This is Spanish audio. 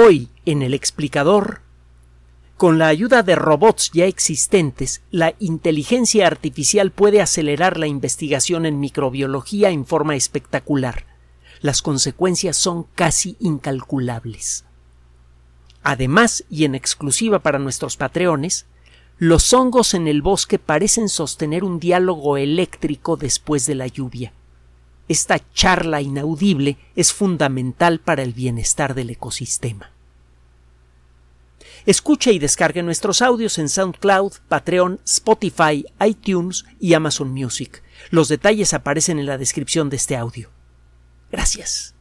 Hoy, en el explicador, con la ayuda de robots ya existentes, la inteligencia artificial puede acelerar la investigación en microbiología en forma espectacular. Las consecuencias son casi incalculables. Además, y en exclusiva para nuestros patreones, los hongos en el bosque parecen sostener un diálogo eléctrico después de la lluvia. Esta charla inaudible es fundamental para el bienestar del ecosistema. Escuche y descargue nuestros audios en SoundCloud, Patreon, Spotify, iTunes y Amazon Music. Los detalles aparecen en la descripción de este audio. Gracias.